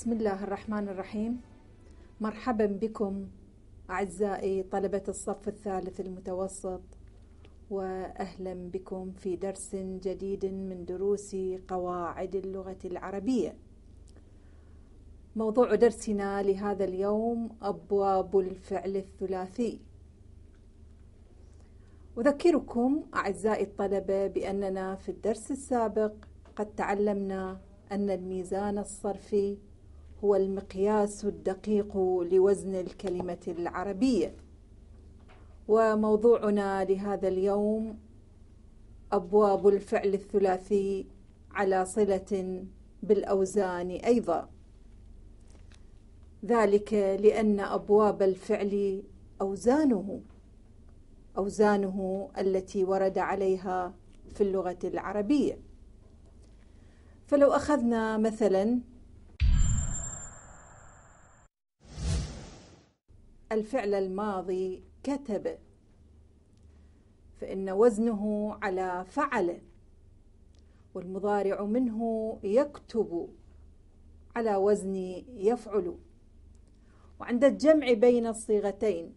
بسم الله الرحمن الرحيم مرحبا بكم اعزائي طلبه الصف الثالث المتوسط واهلا بكم في درس جديد من دروس قواعد اللغه العربيه موضوع درسنا لهذا اليوم ابواب الفعل الثلاثي اذكركم اعزائي الطلبه باننا في الدرس السابق قد تعلمنا ان الميزان الصرفي هو المقياس الدقيق لوزن الكلمة العربية وموضوعنا لهذا اليوم أبواب الفعل الثلاثي على صلة بالأوزان أيضا ذلك لأن أبواب الفعل أوزانه أوزانه التي ورد عليها في اللغة العربية فلو أخذنا مثلا الفعل الماضي كتب فإن وزنه على فعل والمضارع منه يكتب على وزن يفعل وعند الجمع بين الصيغتين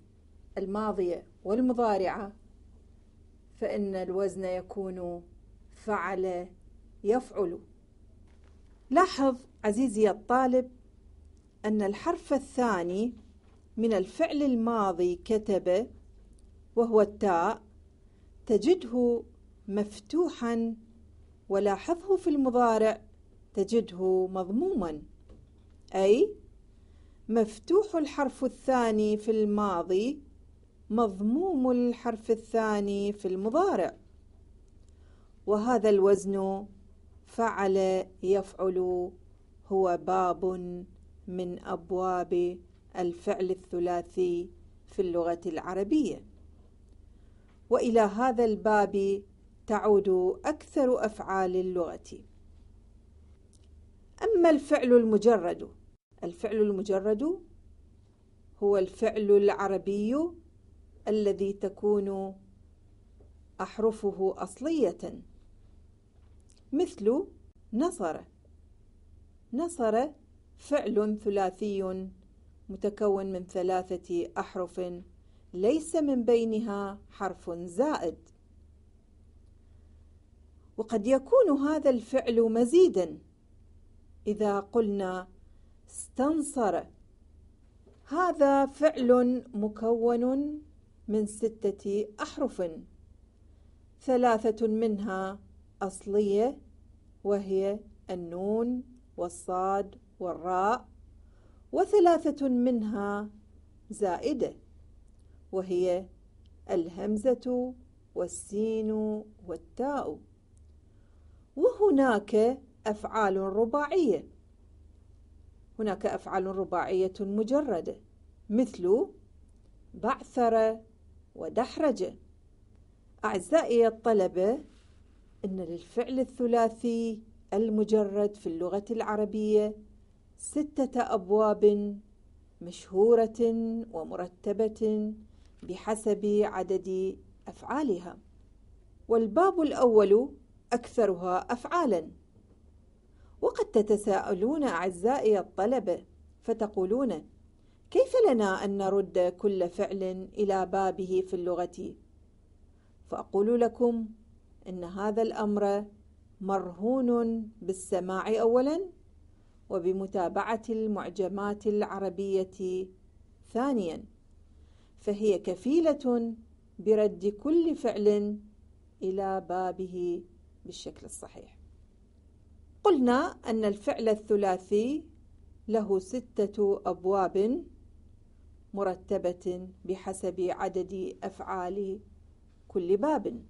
الماضية والمضارعة فإن الوزن يكون فعل يفعل لاحظ عزيزي الطالب أن الحرف الثاني من الفعل الماضي كتب وهو التاء تجده مفتوحا ولاحظه في المضارع تجده مضموما أي مفتوح الحرف الثاني في الماضي مضموم الحرف الثاني في المضارع وهذا الوزن فعل يفعل هو باب من أبواب الفعل الثلاثي في اللغة العربية وإلى هذا الباب تعود أكثر أفعال اللغة أما الفعل المجرد الفعل المجرد هو الفعل العربي الذي تكون أحرفه أصلية مثل نصر نصر فعل ثلاثي متكون من ثلاثة أحرف ليس من بينها حرف زائد وقد يكون هذا الفعل مزيدا إذا قلنا استنصر هذا فعل مكون من ستة أحرف ثلاثة منها أصلية وهي النون والصاد والراء وثلاثة منها زائدة وهي الهمزة والسين والتاء وهناك أفعال رباعية هناك أفعال رباعية مجردة مثل بعثر ودحرج أعزائي الطلبة إن للفعل الثلاثي المجرد في اللغة العربية ستة أبواب مشهورة ومرتبة بحسب عدد أفعالها والباب الأول أكثرها أفعالا وقد تتساءلون أعزائي الطلبة فتقولون كيف لنا أن نرد كل فعل إلى بابه في اللغة؟ فأقول لكم إن هذا الأمر مرهون بالسماع أولا وبمتابعة المعجمات العربية ثانيا فهي كفيلة برد كل فعل إلى بابه بالشكل الصحيح قلنا أن الفعل الثلاثي له ستة أبواب مرتبة بحسب عدد أفعال كل باب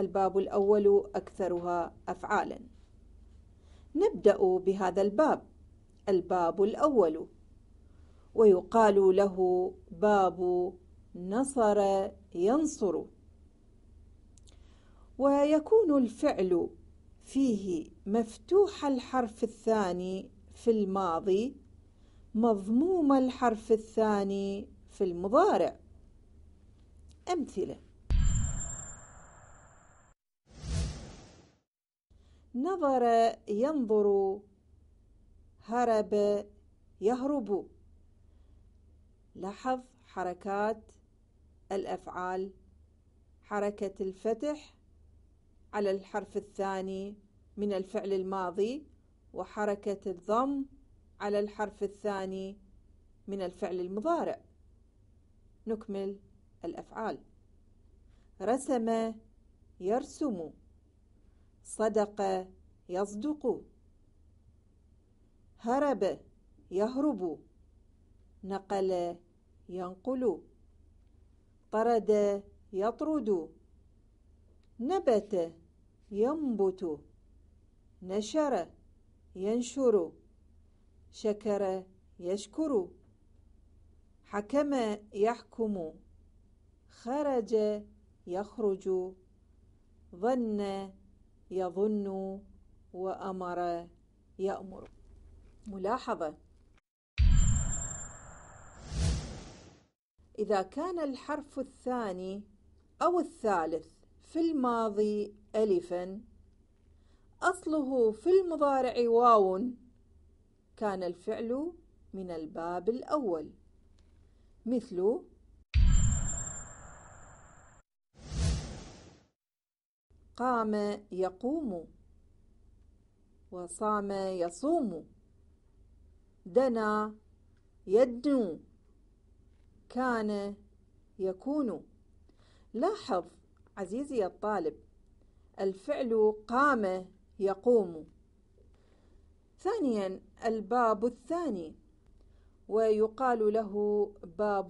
الباب الأول أكثرها أفعالاً نبدأ بهذا الباب الباب الأول ويقال له باب نصر ينصر ويكون الفعل فيه مفتوح الحرف الثاني في الماضي مضموم الحرف الثاني في المضارع أمثلة نظر ينظر هرب يهرب لاحظ حركات الأفعال حركة الفتح على الحرف الثاني من الفعل الماضي وحركة الضم على الحرف الثاني من الفعل المضارع نكمل الأفعال رسم يرسم صدق يصدق هرب يهرب نقل ينقل طرد يطرد نبت ينبت نشر ينشر شكر يشكر حكم يحكم خرج يخرج ظن يظن وأمر يأمر ملاحظة إذا كان الحرف الثاني أو الثالث في الماضي ألفا أصله في المضارع واو كان الفعل من الباب الأول مثل قام يقوم وصام يصوم دنا يدنو كان يكون لاحظ عزيزي الطالب الفعل قام يقوم ثانيا الباب الثاني ويقال له باب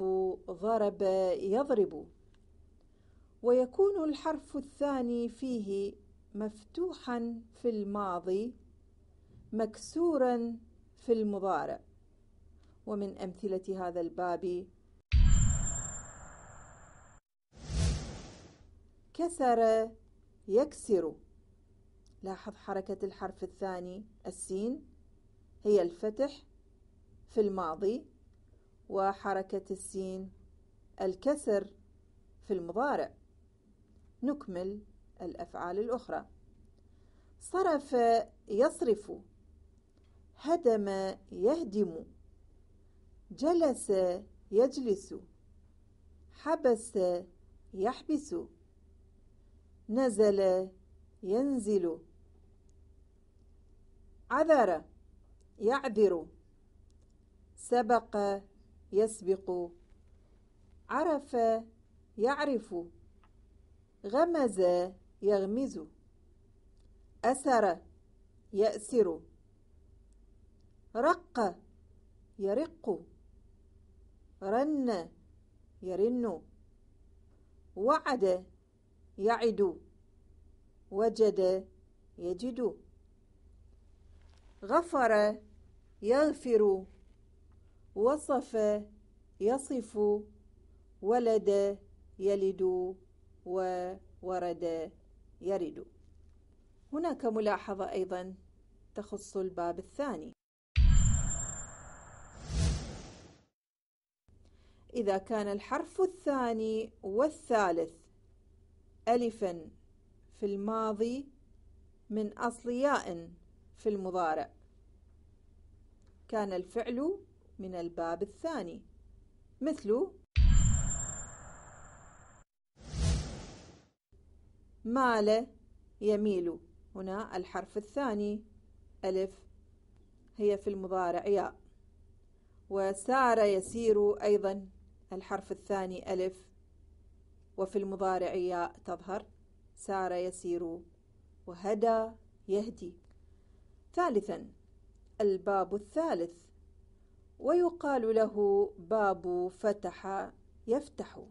ضرب يضرب ويكون الحرف الثاني فيه مفتوحا في الماضي مكسورا في المضارع ومن أمثلة هذا الباب كسر يكسر لاحظ حركة الحرف الثاني السين هي الفتح في الماضي وحركة السين الكسر في المضارع نكمل الأفعال الأخرى صرف يصرف هدم يهدم جلس يجلس حبس يحبس نزل ينزل عذر يعذر سبق يسبق عرف يعرف غمز يغمز أسر يأسر رق يرق رن يرن وعد يعد وجد يجد غفر يغفر وصف يصف ولد يلد وورد يرد هناك ملاحظة أيضا تخص الباب الثاني إذا كان الحرف الثاني والثالث ألفا في الماضي من أصل ياء في المضارع كان الفعل من الباب الثاني مثل مال يميل هنا الحرف الثاني ألف هي في المضارع ياء وسار يسير أيضا الحرف الثاني ألف وفي المضارع ياء تظهر سار يسير وهدى يهدي ثالثا الباب الثالث ويقال له باب فتح يفتح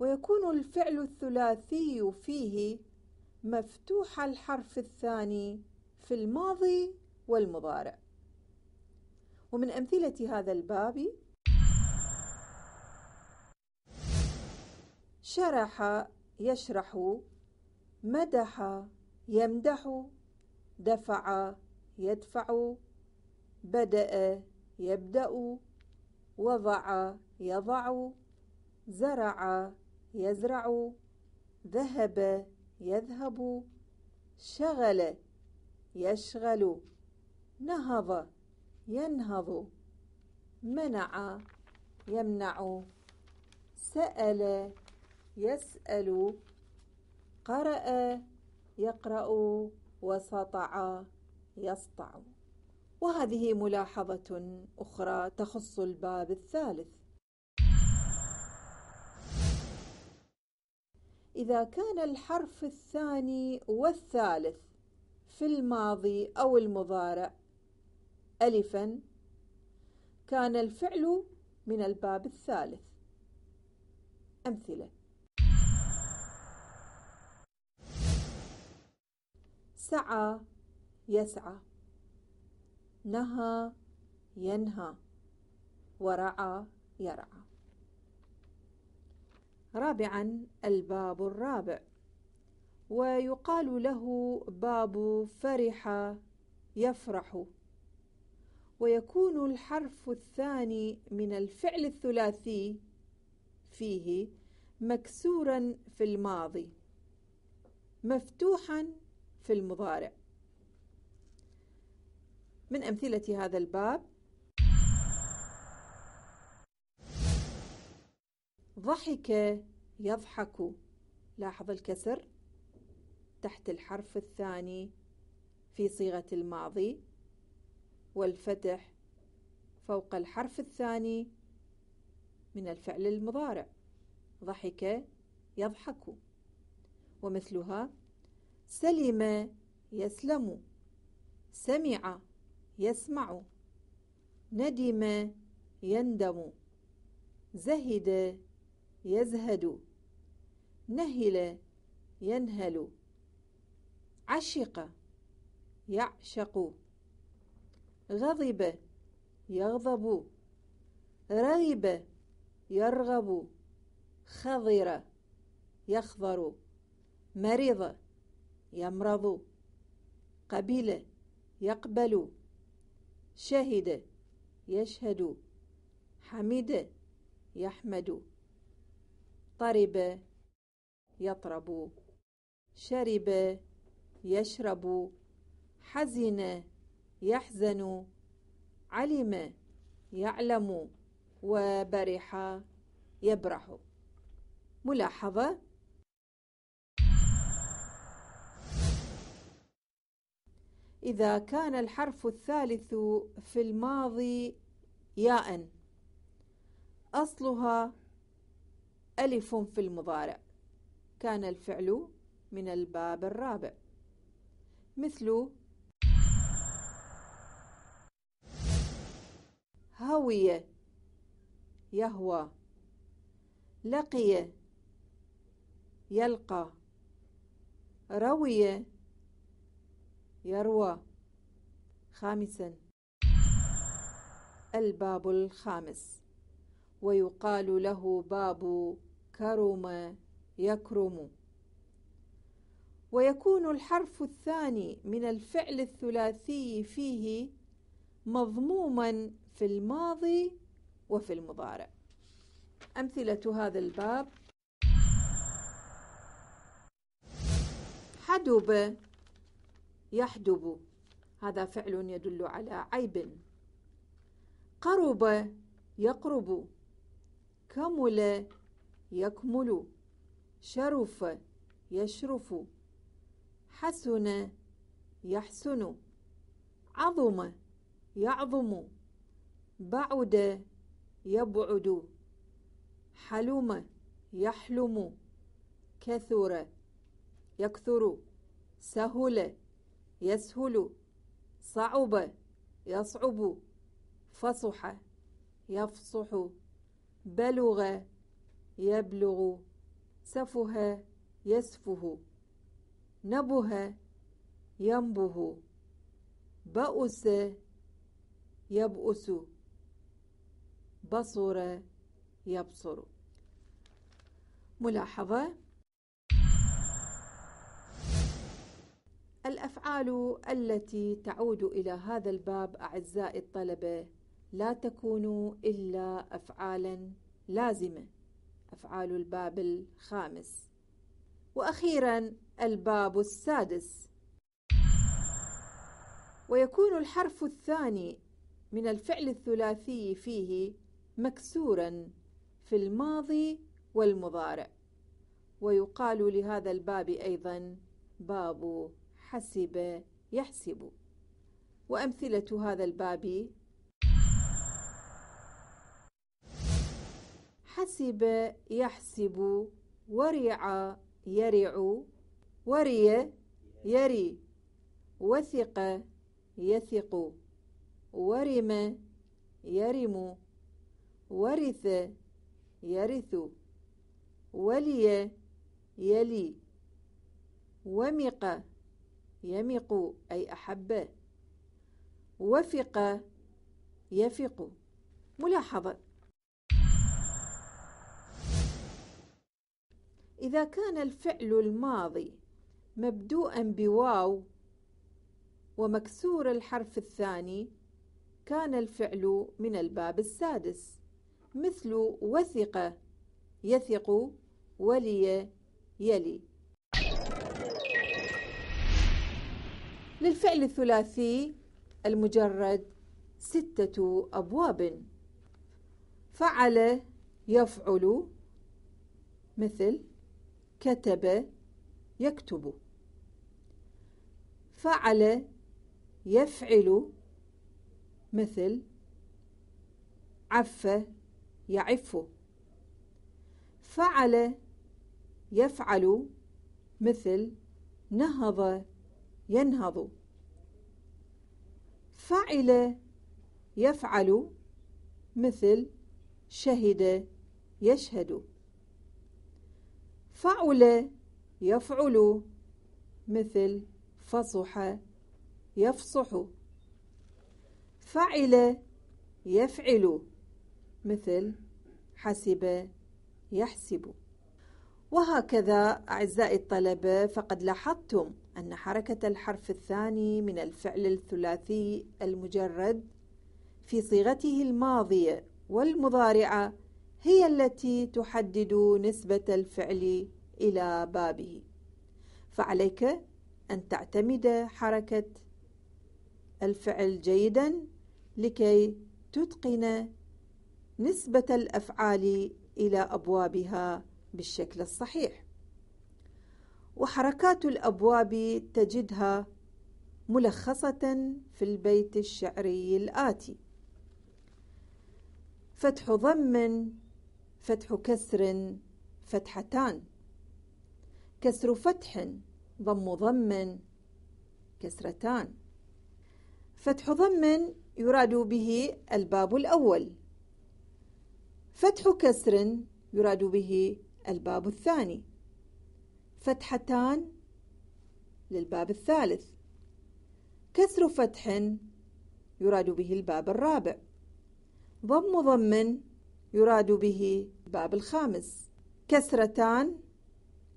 ويكون الفعل الثلاثي فيه مفتوح الحرف الثاني في الماضي والمضارع ومن أمثلة هذا الباب شرح يشرح مدح يمدح دفع يدفع بدأ يبدأ وضع يضع زرع يزرع ذهب يذهب شغل يشغل نهض ينهض منع يمنع سأل يسأل قرأ يقرأ وسطع يسطع وهذه ملاحظة أخرى تخص الباب الثالث إذا كان الحرف الثاني والثالث في الماضي أو المضارع ألفًا كان الفعل من الباب الثالث أمثلة سعى يسعى نهى ينهى ورعى يرعى رابعا الباب الرابع ويقال له باب فرح يفرح ويكون الحرف الثاني من الفعل الثلاثي فيه مكسورا في الماضي مفتوحا في المضارع من أمثلة هذا الباب ضحك يضحك لاحظ الكسر تحت الحرف الثاني في صيغة الماضي والفتح فوق الحرف الثاني من الفعل المضارع ضحك يضحك ومثلها سلم يسلم سمع يسمع ندم يندم زهد يزهد نهل ينهل عشق يعشق غضب يغضب رغب يرغب خضر يخضر مرض يمرض قبل يقبل شهد يشهد حمد يحمد طرب يطرب شرب يشرب حزن يحزن علم يعلم وبرح يبرح ملاحظة إذا كان الحرف الثالث في الماضي ياء أصلها ألف في المضارع كان الفعل من الباب الرابع مثل هوي يهوى لقي يلقى روي يروى خامسا الباب الخامس ويقال له باب كرم يكرم ويكون الحرف الثاني من الفعل الثلاثي فيه مضموما في الماضي وفي المضارع أمثلة هذا الباب حدب يحدب هذا فعل يدل على عيب قرب يقرب كمل يكمل شرف يشرف حسن يحسن عظم يعظم بعد يبعد حلم يحلم كثر يكثر سهل يسهل صعب يصعب فصح يفصح بلغ يبلغ سفه يسفه نبه ينبه بؤس يبؤس بصر يبصر ملاحظة الأفعال التي تعود إلى هذا الباب أعزائي الطلبة لا تكون إلا أفعالا لازمة أفعال الباب الخامس وأخيرا الباب السادس ويكون الحرف الثاني من الفعل الثلاثي فيه مكسورا في الماضي والمضارع ويقال لهذا الباب أيضا باب حسب يحسب وأمثلة هذا الباب حسب يحسب ورع يرع وري يري وثق يثق ورم يرم ورث يرث ولي يلي ومق يمق أي أحب وفق يفق ملاحظة إذا كان الفعل الماضي مبدوءا بواو ومكسور الحرف الثاني كان الفعل من الباب السادس مثل وثق يثق ولي يلي للفعل الثلاثي المجرد ستة أبواب فعل يفعل مثل كتب يكتب فعل يفعل مثل عف يعف فعل يفعل مثل نهض ينهض فعل يفعل مثل شهد يشهد فعل يفعل مثل فصح يفصح فعل يفعل مثل حسب يحسب وهكذا أعزائي الطلبة فقد لاحظتم أن حركة الحرف الثاني من الفعل الثلاثي المجرد في صيغته الماضية والمضارعة هي التي تحدد نسبة الفعل إلى بابه فعليك أن تعتمد حركة الفعل جيدا لكي تتقن نسبة الأفعال إلى أبوابها بالشكل الصحيح وحركات الأبواب تجدها ملخصة في البيت الشعري الآتي فتح ضم فتح كسر فتحتان كسر فتح ضم ضم كسرتان فتح ضم يراد به الباب الأول فتح كسر يراد به الباب الثاني فتحتان للباب الثالث كسر فتح يراد به الباب الرابع ضم ضم يراد به الباب الخامس كسرتان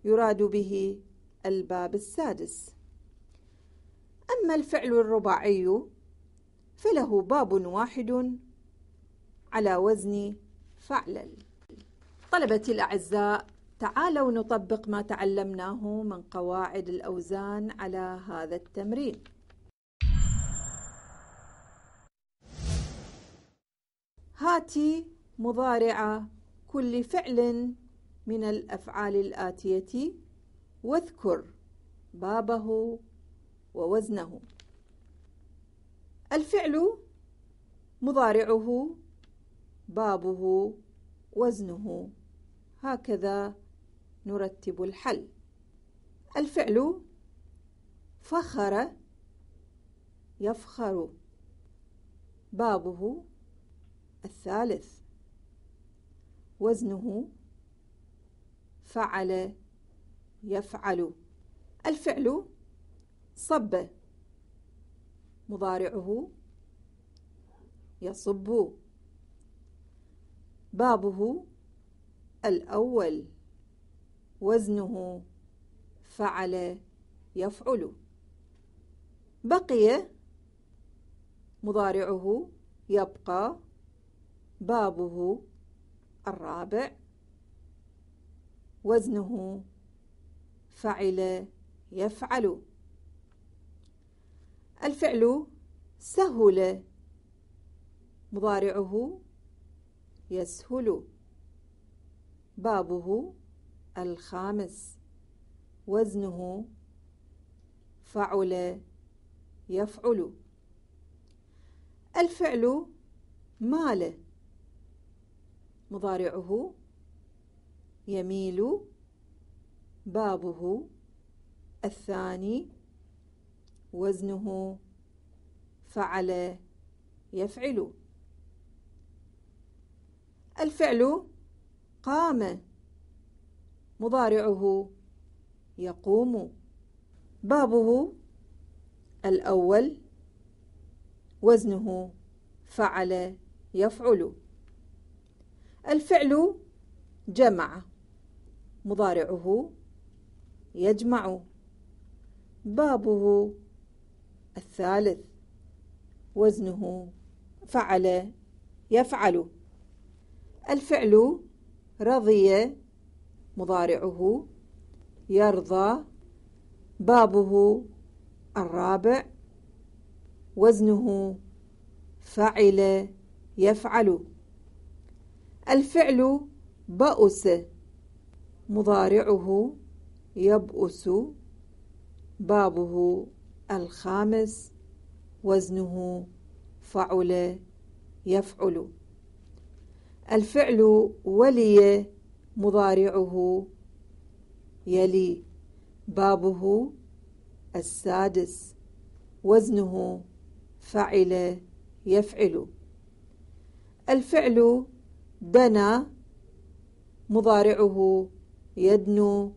يراد به الباب السادس أما الفعل الرباعي فله باب واحد على وزن فعلل طلبتي الأعزاء تعالوا نطبق ما تعلمناه من قواعد الأوزان على هذا التمرين هاتي مضارع كل فعل من الأفعال الآتية واذكر بابه ووزنه الفعل مضارعه بابه وزنه هكذا نرتب الحل الفعل فخر يفخر بابه الثالث وزنه فعل يفعل الفعل صب مضارعه يصب بابه الأول وزنه فعل يفعل بقي مضارعه يبقى بابه الرابع وزنه فعل يفعل الفعل سهل مضارعه يسهل بابه الخامس وزنه فعل يفعل الفعل مال مضارعه يميل بابه الثاني وزنه فعل يفعل الفعل قام مضارعه يقوم بابه الأول وزنه فعل يفعل الفعل جمع مضارعه يجمع بابه الثالث وزنه فعل يفعل الفعل رضي مضارعه يرضى بابه الرابع وزنه فعل يفعل الفعل بأس مضارعه يبأس بابه الخامس وزنه فعل يفعل الفعل ولي مضارعه يلي بابه السادس وزنه فعل يفعل الفعل دنا مضارعه يدنو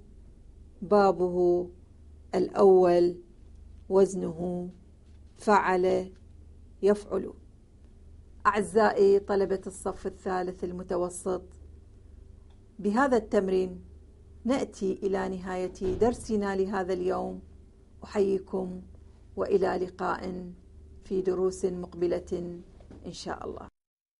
بابه الأول وزنه فعل يفعل أعزائي طلبة الصف الثالث المتوسط بهذا التمرين نأتي إلى نهاية درسنا لهذا اليوم أحييكم وإلى لقاء في دروس مقبلة إن شاء الله